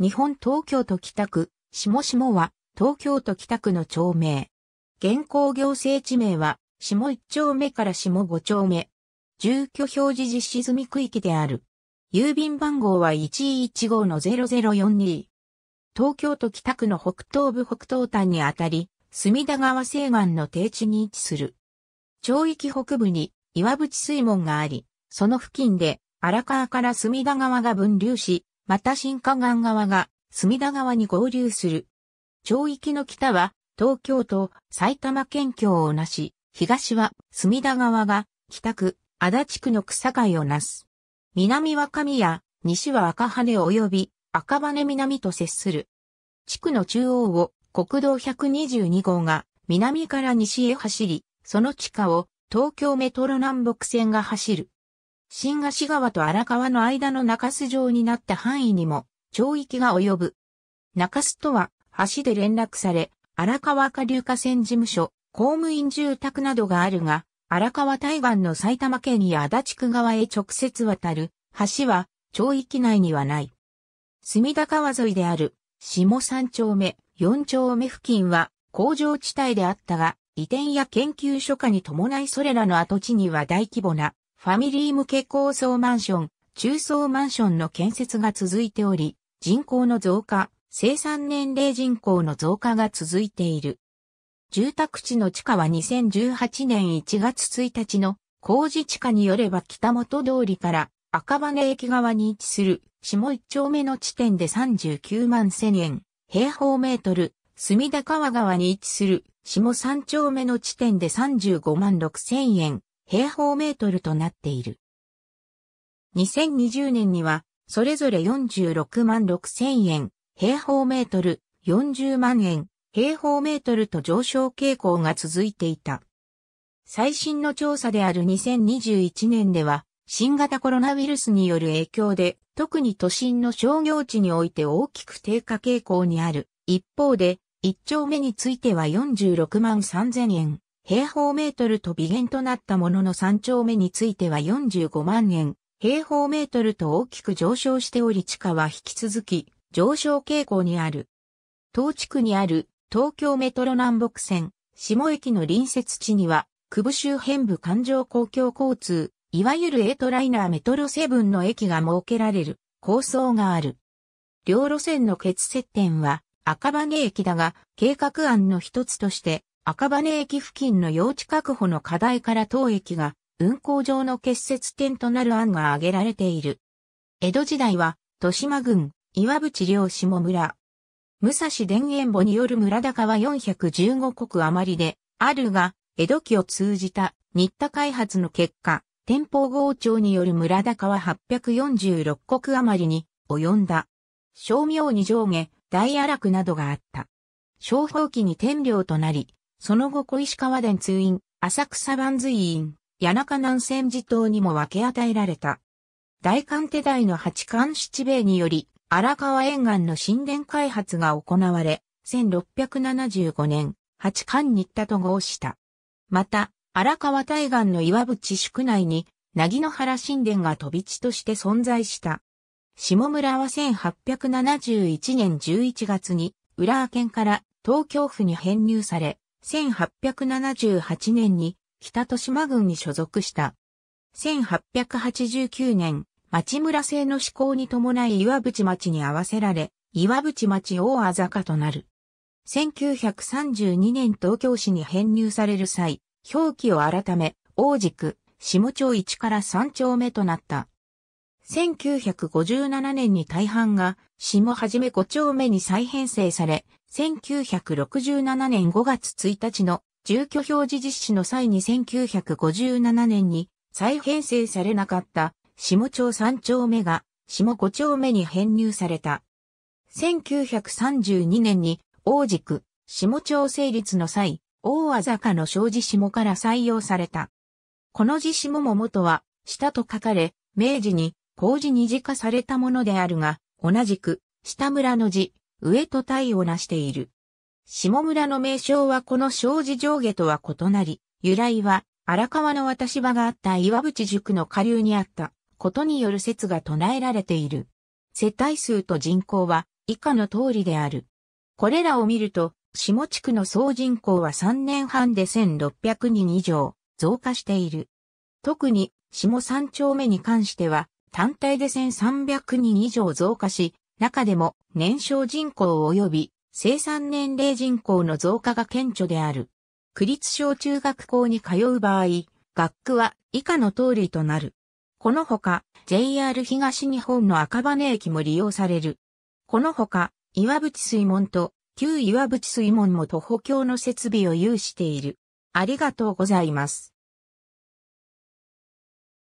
日本東京都北区、下下は、東京都北区の町名。現行行政地名は、下一丁目から下五丁目。住居表示実施済み区域である。郵便番号は115-0042。東京都北区の北東部北東端にあたり、隅田川西岸の低地に位置する。町域北部に岩淵水門があり、その付近で荒川から隅田川が分流し、また新河岸側が隅田川に合流する。町域の北は東京都、埼玉県境をなし、東は隅田川が北区、足立区の草街をなす。南は神谷、西は赤羽及び赤羽南と接する。地区の中央を国道122号が南から西へ走り、その地下を東京メトロ南北線が走る。新菓子川と荒川の間の中洲状になった範囲にも、町域が及ぶ。中洲とは、橋で連絡され、荒川下流河川事務所、公務員住宅などがあるが、荒川対岸の埼玉県や足立区側へ直接渡る、橋は、町域内にはない。隅田川沿いである、下三丁目、四丁目付近は、工場地帯であったが、移転や研究所化に伴いそれらの跡地には大規模なファミリー向け高層マンション、中層マンションの建設が続いており、人口の増加、生産年齢人口の増加が続いている。住宅地の地価は2018年1月1日の工事地価によれば北本通りから赤羽駅側に位置する下一丁目の地点で39万1000円、平方メートル、隅田川側に位置する下三丁目の地点で35万6000円、平方メートルとなっている。2020年には、それぞれ46万6千円、平方メートル、40万円、平方メートルと上昇傾向が続いていた。最新の調査である2021年では、新型コロナウイルスによる影響で、特に都心の商業地において大きく低下傾向にある。一方で、1丁目については46万3000円、平方メートルと微減となったものの3丁目については45万円、平方メートルと大きく上昇しており地価は引き続き上昇傾向にある。東地区にある東京メトロ南北線、下駅の隣接地には、久保周辺部環状公共交通、いわゆるエイトライナーメトロセブンの駅が設けられる構想がある。両路線の結接点は赤羽駅だが、計画案の一つとして、赤羽駅付近の用地確保の課題から当駅が運行上の結節点となる案が挙げられている。江戸時代は、豊島郡、岩淵両下村。武蔵田園墓による村高は415国余りで、あるが、江戸期を通じた新田開発の結果、天保豪町による村高は846国余りに及んだ。商名に上下、大荒楽などがあった。商法期に天領となり、その後小石川殿通院、浅草万随院、谷中南千寺島にも分け与えられた。大官手代の八官七兵により、荒川沿岸の神殿開発が行われ、1675年、八官日田と合した。また、荒川対岸の岩淵宿内に、凪の原神殿が飛び地として存在した。下村は1871年11月に、浦和県から東京府に編入され、1878年に北豊島軍に所属した。1889年、町村制の施行に伴い岩淵町に合わせられ、岩淵町大あざかとなる。1932年東京市に編入される際、表記を改め、大軸、下町1から3丁目となった。1957年に大半が下はじめ5丁目に再編成され、1967年5月1日の住居表示実施の際に1957年に再編成されなかった下町3丁目が下5丁目に編入された。1932年に王軸下町成立の際、大あ坂の障子下から採用された。この字下も元は下と書かれ、明治に工事二次化されたものであるが、同じく、下村の字、上と体をなしている。下村の名称はこの障子上下とは異なり、由来は荒川の渡し場があった岩淵塾の下流にあったことによる説が唱えられている。世帯数と人口は以下の通りである。これらを見ると、下地区の総人口は3年半で1600人以上増加している。特に下三丁目に関しては単体で1300人以上増加し、中でも年少人口及び生産年齢人口の増加が顕著である。区立小中学校に通う場合、学区は以下の通りとなる。このほか、JR 東日本の赤羽駅も利用される。このほか、岩淵水門と旧岩淵水門も徒歩橋の設備を有している。ありがとうございます。